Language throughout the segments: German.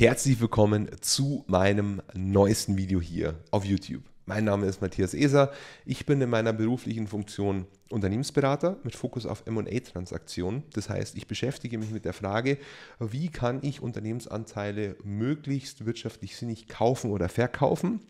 Herzlich willkommen zu meinem neuesten Video hier auf YouTube. Mein Name ist Matthias Eser. Ich bin in meiner beruflichen Funktion Unternehmensberater mit Fokus auf MA-Transaktionen. Das heißt, ich beschäftige mich mit der Frage, wie kann ich Unternehmensanteile möglichst wirtschaftlich sinnig kaufen oder verkaufen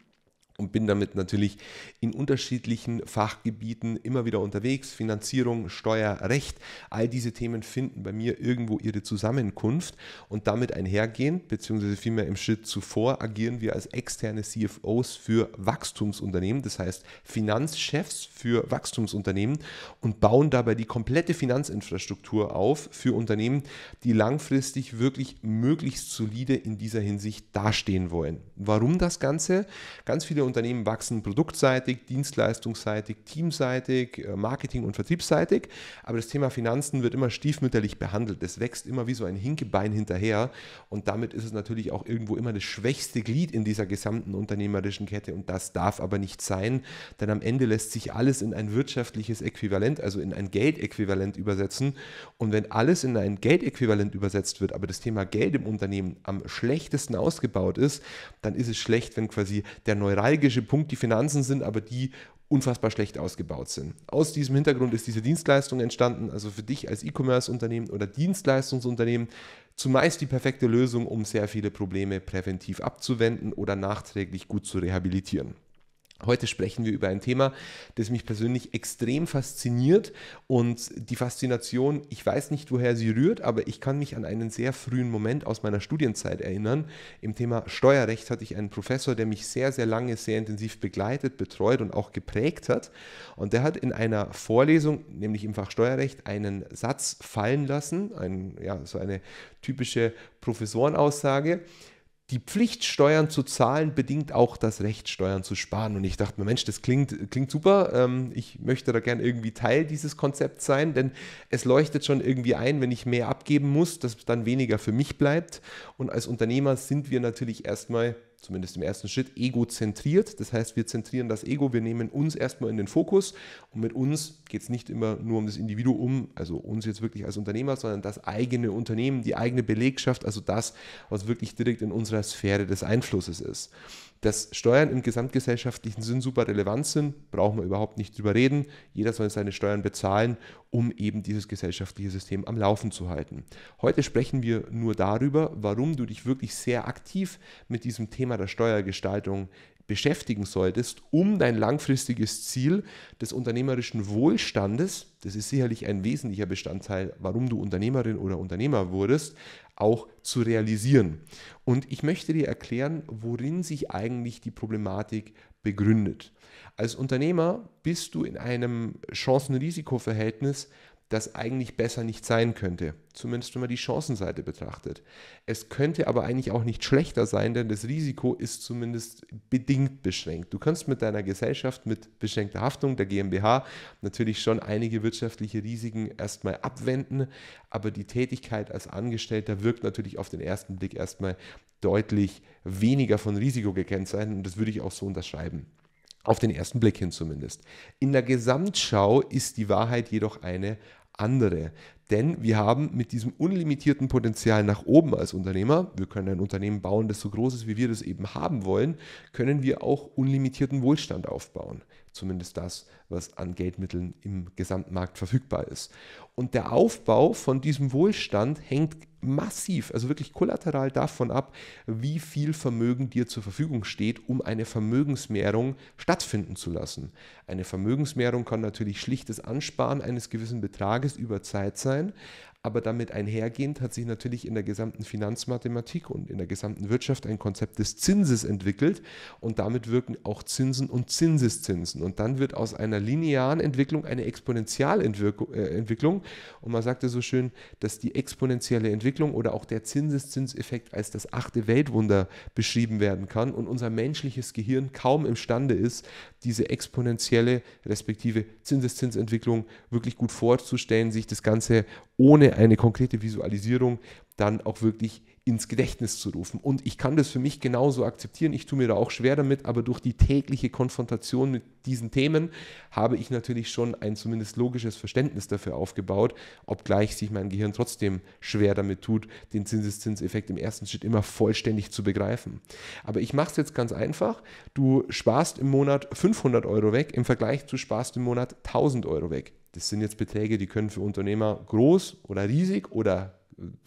und bin damit natürlich in unterschiedlichen Fachgebieten immer wieder unterwegs. Finanzierung, Steuer, Recht, all diese Themen finden bei mir irgendwo ihre Zusammenkunft und damit einhergehend, beziehungsweise vielmehr im Schritt zuvor, agieren wir als externe CFOs für Wachstumsunternehmen, das heißt Finanzchefs für Wachstumsunternehmen und bauen dabei die komplette Finanzinfrastruktur auf für Unternehmen, die langfristig wirklich möglichst solide in dieser Hinsicht dastehen wollen. Warum das Ganze? Ganz viele Unternehmen wachsen produktseitig, dienstleistungsseitig, teamseitig, äh, marketing- und vertriebsseitig. Aber das Thema Finanzen wird immer stiefmütterlich behandelt. Es wächst immer wie so ein Hinkebein hinterher. Und damit ist es natürlich auch irgendwo immer das schwächste Glied in dieser gesamten unternehmerischen Kette. Und das darf aber nicht sein, denn am Ende lässt sich alles in ein wirtschaftliches Äquivalent, also in ein Geldäquivalent übersetzen. Und wenn alles in ein Geldäquivalent übersetzt wird, aber das Thema Geld im Unternehmen am schlechtesten ausgebaut ist, dann ist es schlecht, wenn quasi der Neuralgie neuralgische Punkt die Finanzen sind, aber die unfassbar schlecht ausgebaut sind. Aus diesem Hintergrund ist diese Dienstleistung entstanden, also für dich als E-Commerce-Unternehmen oder Dienstleistungsunternehmen zumeist die perfekte Lösung, um sehr viele Probleme präventiv abzuwenden oder nachträglich gut zu rehabilitieren. Heute sprechen wir über ein Thema, das mich persönlich extrem fasziniert und die Faszination, ich weiß nicht, woher sie rührt, aber ich kann mich an einen sehr frühen Moment aus meiner Studienzeit erinnern. Im Thema Steuerrecht hatte ich einen Professor, der mich sehr, sehr lange, sehr intensiv begleitet, betreut und auch geprägt hat. Und der hat in einer Vorlesung, nämlich im Fach Steuerrecht, einen Satz fallen lassen, ein, ja, so eine typische Professorenaussage die Pflicht, Steuern zu zahlen, bedingt auch das Recht, Steuern zu sparen. Und ich dachte mir, Mensch, das klingt, klingt super. Ähm, ich möchte da gern irgendwie Teil dieses Konzepts sein, denn es leuchtet schon irgendwie ein, wenn ich mehr abgeben muss, dass dann weniger für mich bleibt. Und als Unternehmer sind wir natürlich erstmal zumindest im ersten Schritt, egozentriert. Das heißt, wir zentrieren das Ego, wir nehmen uns erstmal in den Fokus und mit uns geht es nicht immer nur um das Individuum, also uns jetzt wirklich als Unternehmer, sondern das eigene Unternehmen, die eigene Belegschaft, also das, was wirklich direkt in unserer Sphäre des Einflusses ist. Dass Steuern im gesamtgesellschaftlichen Sinn super relevant sind, brauchen wir überhaupt nicht drüber reden. Jeder soll seine Steuern bezahlen, um eben dieses gesellschaftliche System am Laufen zu halten. Heute sprechen wir nur darüber, warum du dich wirklich sehr aktiv mit diesem Thema Thema der Steuergestaltung beschäftigen solltest, um dein langfristiges Ziel des unternehmerischen Wohlstandes, das ist sicherlich ein wesentlicher Bestandteil, warum du Unternehmerin oder Unternehmer wurdest, auch zu realisieren. Und ich möchte dir erklären, worin sich eigentlich die Problematik begründet. Als Unternehmer bist du in einem Chancen-Risiko-Verhältnis das eigentlich besser nicht sein könnte. Zumindest wenn man die Chancenseite betrachtet. Es könnte aber eigentlich auch nicht schlechter sein, denn das Risiko ist zumindest bedingt beschränkt. Du kannst mit deiner Gesellschaft mit beschränkter Haftung, der GmbH, natürlich schon einige wirtschaftliche Risiken erstmal abwenden, aber die Tätigkeit als Angestellter wirkt natürlich auf den ersten Blick erstmal deutlich weniger von Risiko gekennzeichnet und das würde ich auch so unterschreiben. Auf den ersten Blick hin zumindest. In der Gesamtschau ist die Wahrheit jedoch eine andere. Denn wir haben mit diesem unlimitierten Potenzial nach oben als Unternehmer, wir können ein Unternehmen bauen, das so groß ist, wie wir das eben haben wollen, können wir auch unlimitierten Wohlstand aufbauen zumindest das, was an Geldmitteln im Gesamtmarkt verfügbar ist. Und der Aufbau von diesem Wohlstand hängt massiv, also wirklich kollateral davon ab, wie viel Vermögen dir zur Verfügung steht, um eine Vermögensmehrung stattfinden zu lassen. Eine Vermögensmehrung kann natürlich schlichtes Ansparen eines gewissen Betrages über Zeit sein, aber damit einhergehend hat sich natürlich in der gesamten Finanzmathematik und in der gesamten Wirtschaft ein Konzept des Zinses entwickelt und damit wirken auch Zinsen und Zinseszinsen. Und dann wird aus einer linearen Entwicklung eine Exponentialentwicklung äh, und man sagte so schön, dass die exponentielle Entwicklung oder auch der Zinseszinseffekt als das achte Weltwunder beschrieben werden kann und unser menschliches Gehirn kaum imstande ist, diese exponentielle respektive Zinseszinsentwicklung wirklich gut vorzustellen, sich das Ganze ohne eine konkrete Visualisierung dann auch wirklich ins Gedächtnis zu rufen. Und ich kann das für mich genauso akzeptieren. Ich tue mir da auch schwer damit, aber durch die tägliche Konfrontation mit diesen Themen habe ich natürlich schon ein zumindest logisches Verständnis dafür aufgebaut, obgleich sich mein Gehirn trotzdem schwer damit tut, den Zinseszinseffekt im ersten Schritt immer vollständig zu begreifen. Aber ich mache es jetzt ganz einfach. Du sparst im Monat 500 Euro weg, im Vergleich zu sparst im Monat 1000 Euro weg. Das sind jetzt Beträge, die können für Unternehmer groß oder riesig oder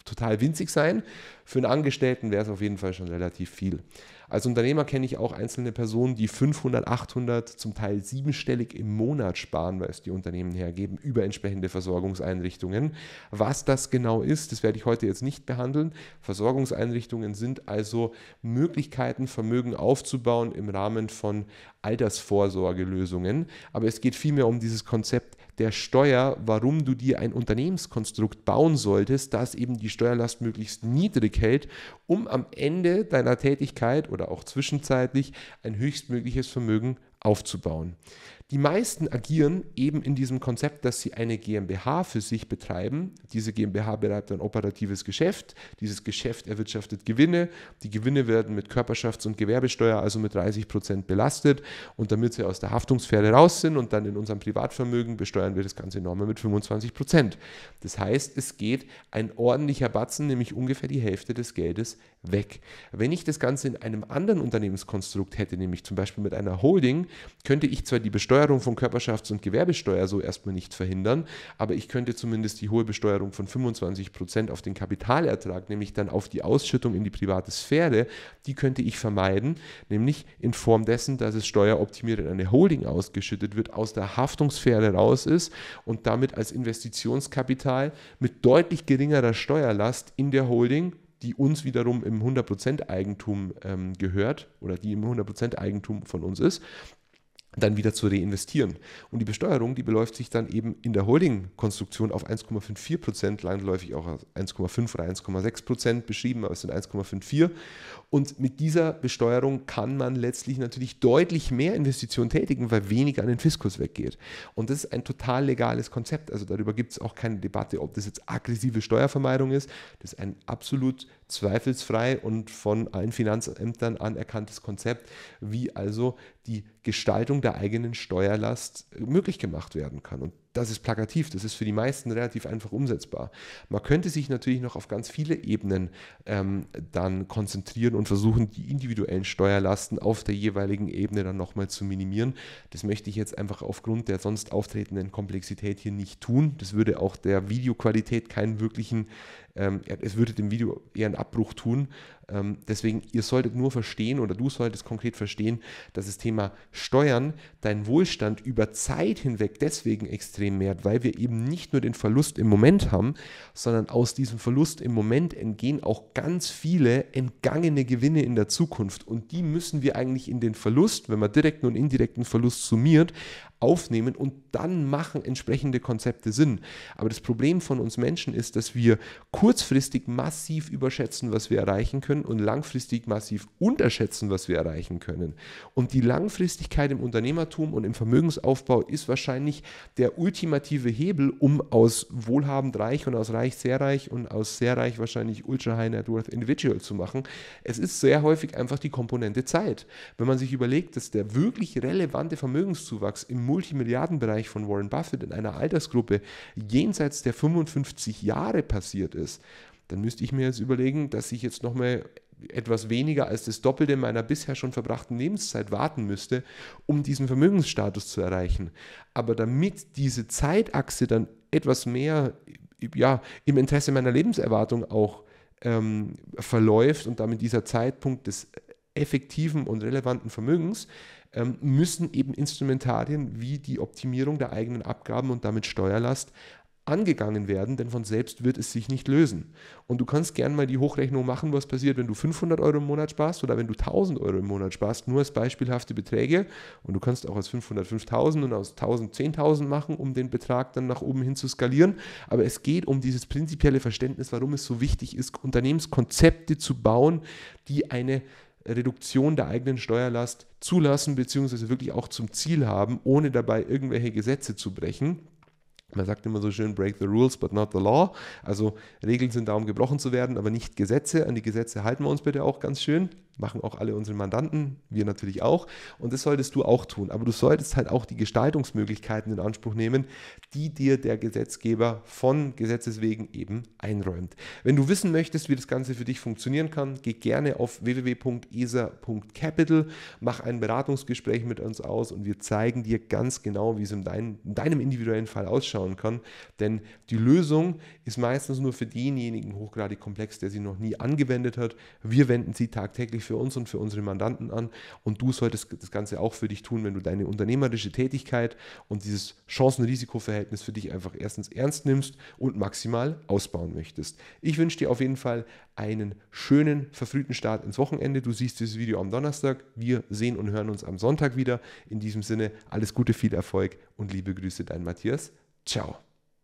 total winzig sein. Für einen Angestellten wäre es auf jeden Fall schon relativ viel. Als Unternehmer kenne ich auch einzelne Personen, die 500, 800, zum Teil siebenstellig im Monat sparen, weil es die Unternehmen hergeben, über entsprechende Versorgungseinrichtungen. Was das genau ist, das werde ich heute jetzt nicht behandeln. Versorgungseinrichtungen sind also Möglichkeiten, Vermögen aufzubauen im Rahmen von Altersvorsorgelösungen. Aber es geht vielmehr um dieses Konzept der Steuer, warum du dir ein Unternehmenskonstrukt bauen solltest, das eben die Steuerlast möglichst niedrig hält, um am Ende deiner Tätigkeit oder oder auch zwischenzeitlich ein höchstmögliches Vermögen aufzubauen. Die meisten agieren eben in diesem Konzept, dass sie eine GmbH für sich betreiben. Diese GmbH betreibt ein operatives Geschäft. Dieses Geschäft erwirtschaftet Gewinne. Die Gewinne werden mit Körperschafts- und Gewerbesteuer, also mit 30 Prozent belastet. Und damit sie aus der Haftungssphäre raus sind und dann in unserem Privatvermögen besteuern wir das Ganze nochmal mit 25 Prozent. Das heißt, es geht ein ordentlicher Batzen, nämlich ungefähr die Hälfte des Geldes, weg. Wenn ich das Ganze in einem anderen Unternehmenskonstrukt hätte, nämlich zum Beispiel mit einer Holding, könnte ich zwar die Besteuerung Besteuerung von Körperschafts- und Gewerbesteuer so erstmal nicht verhindern, aber ich könnte zumindest die hohe Besteuerung von 25 Prozent auf den Kapitalertrag, nämlich dann auf die Ausschüttung in die private Sphäre, die könnte ich vermeiden, nämlich in Form dessen, dass es steueroptimiert in eine Holding ausgeschüttet wird, aus der Haftungssphäre raus ist und damit als Investitionskapital mit deutlich geringerer Steuerlast in der Holding die uns wiederum im 100% Eigentum ähm, gehört oder die im 100% Eigentum von uns ist, dann wieder zu reinvestieren. Und die Besteuerung, die beläuft sich dann eben in der Holding-Konstruktion auf 1,54 Prozent, landläufig auch 1,5 oder 1,6 Prozent beschrieben, aber es sind 1,54. Und mit dieser Besteuerung kann man letztlich natürlich deutlich mehr Investitionen tätigen, weil weniger an den Fiskus weggeht. Und das ist ein total legales Konzept. Also darüber gibt es auch keine Debatte, ob das jetzt aggressive Steuervermeidung ist. Das ist ein absolut zweifelsfrei und von allen Finanzämtern anerkanntes Konzept, wie also die Gestaltung der eigenen Steuerlast äh, möglich gemacht werden kann. Und das ist plakativ, das ist für die meisten relativ einfach umsetzbar. Man könnte sich natürlich noch auf ganz viele Ebenen ähm, dann konzentrieren und versuchen, die individuellen Steuerlasten auf der jeweiligen Ebene dann nochmal zu minimieren. Das möchte ich jetzt einfach aufgrund der sonst auftretenden Komplexität hier nicht tun. Das würde auch der Videoqualität keinen wirklichen, ähm, es würde dem Video eher einen Abbruch tun. Ähm, deswegen, ihr solltet nur verstehen oder du solltest konkret verstehen, dass das Thema Steuern deinen Wohlstand über Zeit hinweg deswegen extrem extrem mehrt, weil wir eben nicht nur den Verlust im Moment haben, sondern aus diesem Verlust im Moment entgehen auch ganz viele entgangene Gewinne in der Zukunft. Und die müssen wir eigentlich in den Verlust, wenn man direkten und indirekten Verlust summiert, aufnehmen und dann machen entsprechende Konzepte Sinn. Aber das Problem von uns Menschen ist, dass wir kurzfristig massiv überschätzen, was wir erreichen können und langfristig massiv unterschätzen, was wir erreichen können. Und die Langfristigkeit im Unternehmertum und im Vermögensaufbau ist wahrscheinlich der ultimative Hebel, um aus wohlhabend reich und aus reich sehr reich und aus sehr reich wahrscheinlich ultra high net worth individual zu machen. Es ist sehr häufig einfach die Komponente Zeit. Wenn man sich überlegt, dass der wirklich relevante Vermögenszuwachs im Multimilliardenbereich von Warren Buffett in einer Altersgruppe jenseits der 55 Jahre passiert ist, dann müsste ich mir jetzt überlegen, dass ich jetzt nochmal etwas weniger als das Doppelte meiner bisher schon verbrachten Lebenszeit warten müsste, um diesen Vermögensstatus zu erreichen. Aber damit diese Zeitachse dann etwas mehr ja, im Interesse meiner Lebenserwartung auch ähm, verläuft und damit dieser Zeitpunkt des effektiven und relevanten Vermögens ähm, müssen eben Instrumentarien wie die Optimierung der eigenen Abgaben und damit Steuerlast angegangen werden, denn von selbst wird es sich nicht lösen. Und du kannst gern mal die Hochrechnung machen, was passiert, wenn du 500 Euro im Monat sparst oder wenn du 1000 Euro im Monat sparst, nur als beispielhafte Beträge. Und du kannst auch aus 500 5000 und aus 1000 10.000 machen, um den Betrag dann nach oben hin zu skalieren. Aber es geht um dieses prinzipielle Verständnis, warum es so wichtig ist, Unternehmenskonzepte zu bauen, die eine Reduktion der eigenen Steuerlast zulassen bzw. wirklich auch zum Ziel haben, ohne dabei irgendwelche Gesetze zu brechen. Man sagt immer so schön, break the rules, but not the law. Also Regeln sind da, um gebrochen zu werden, aber nicht Gesetze. An die Gesetze halten wir uns bitte auch ganz schön machen auch alle unsere Mandanten, wir natürlich auch. Und das solltest du auch tun. Aber du solltest halt auch die Gestaltungsmöglichkeiten in Anspruch nehmen, die dir der Gesetzgeber von Gesetzes wegen eben einräumt. Wenn du wissen möchtest, wie das Ganze für dich funktionieren kann, geh gerne auf www.esa.capital, mach ein Beratungsgespräch mit uns aus und wir zeigen dir ganz genau, wie es in, dein, in deinem individuellen Fall ausschauen kann. Denn die Lösung ist meistens nur für denjenigen hochgradig komplex, der sie noch nie angewendet hat. Wir wenden sie tagtäglich verantwortlich für uns und für unsere Mandanten an. Und du solltest das Ganze auch für dich tun, wenn du deine unternehmerische Tätigkeit und dieses Chancen-Risiko-Verhältnis für dich einfach erstens ernst nimmst und maximal ausbauen möchtest. Ich wünsche dir auf jeden Fall einen schönen, verfrühten Start ins Wochenende. Du siehst dieses Video am Donnerstag. Wir sehen und hören uns am Sonntag wieder. In diesem Sinne, alles Gute, viel Erfolg und liebe Grüße, dein Matthias. Ciao.